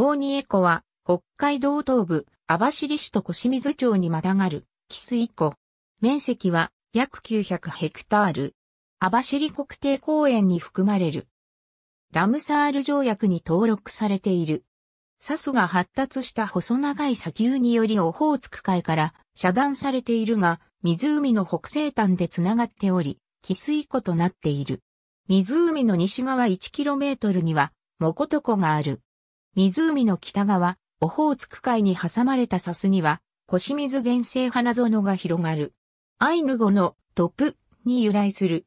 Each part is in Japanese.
東仁江湖は、北海道東部、網走市と小清水町にまたがる、汽水湖。面積は、約900ヘクタール。網走国定公園に含まれる。ラムサール条約に登録されている。サスが発達した細長い砂丘によりオホーツク海から遮断されているが、湖の北西端でつながっており、汽水湖となっている。湖の西側 1km には、モコト湖がある。湖の北側、オホーツク海に挟まれたサスには、腰水原生花園が広がる。アイヌ語のトプに由来する。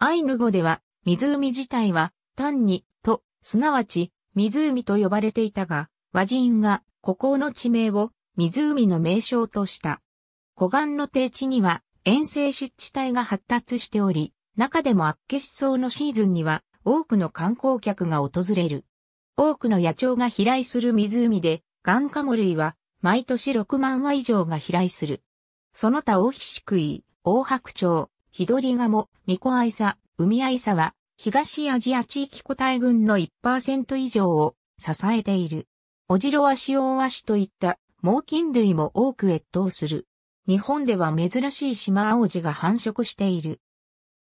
アイヌ語では、湖自体は、単に、と、すなわち、湖と呼ばれていたが、和人が、孤高の地名を、湖の名称とした。湖岸の低地には、遠征湿地帯が発達しており、中でも厚岸層のシーズンには、多くの観光客が訪れる。多くの野鳥が飛来する湖で、ガンカモ類は毎年6万羽以上が飛来する。その他オヒシクイ、オオハクチョウ、ヒドリガモ、ミコアイサ、ウミアイサは東アジア地域個体群の1%以上を支えている。オジロワシオオワシといった猛禽類も多く越冬する。日本では珍しい島青ジが繁殖している。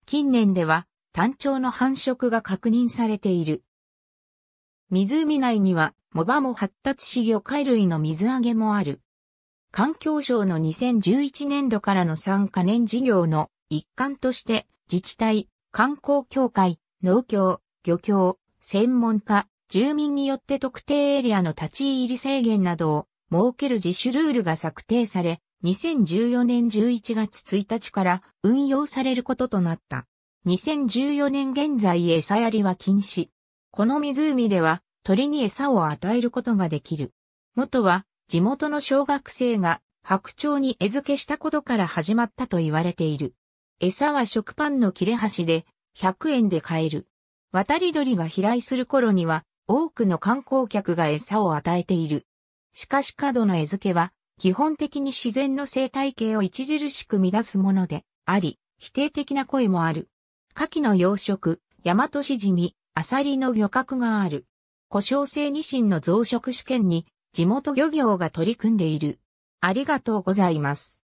近年では単調の繁殖が確認されている。湖内には、藻場も発達し魚介類の水揚げもある。環境省の2011年度からの3カ年事業の一環として、自治体、観光協会、農協、漁協、専門家、住民によって特定エリアの立ち入り制限などを設ける自主ルールが策定され、2014年11月1日から運用されることとなった。2014年現在餌やりは禁止。この湖では鳥に餌を与えることができる。元は地元の小学生が白鳥に餌付けしたことから始まったと言われている。餌は食パンの切れ端で100円で買える。渡り鳥が飛来する頃には多くの観光客が餌を与えている。しかし過度な餌付けは基本的に自然の生態系を著しく乱すものであり、否定的な声もある。カキの養殖、マトシジミ、アサリの漁獲がある。故障性ニシンの増殖試験に地元漁業が取り組んでいる。ありがとうございます。